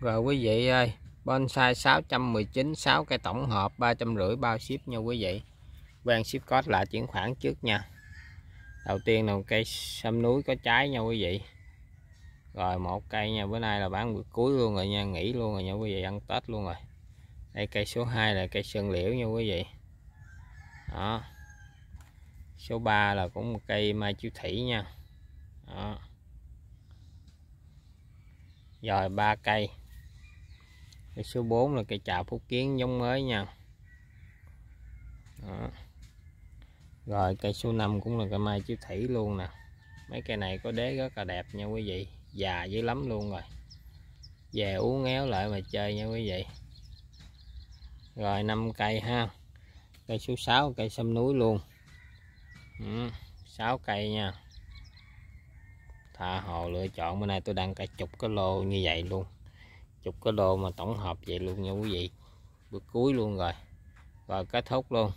rồi quý vị ơi bên bonsai 619 6 cây tổng hợp 350 bao ship nha quý vị quen ship code là chuyển khoản trước nha đầu tiên là một cây sâm núi có trái nha quý vị rồi một cây nha bữa nay là bán cuối luôn rồi nha nghỉ luôn rồi nha quý vị ăn tết luôn rồi đây cây số 2 là cây sơn liễu nha quý vị đó số 3 là cũng một cây mai chiếu thủy nha đó. rồi ba cây cây số 4 là cây chà phúc kiến giống mới nha Đó. rồi cây số 5 cũng là cây mai chiếu thủy luôn nè mấy cây này có đế rất là đẹp nha quý vị già dữ lắm luôn rồi về uống éo lại mà chơi nha quý vị rồi 5 cây ha cây số 6 cây sâm núi luôn ừ, 6 cây nha tha hồ lựa chọn bữa nay tôi đang cả chục cái lô như vậy luôn chục cái đồ mà tổng hợp vậy luôn nha quý vị bước cuối luôn rồi và kết thúc luôn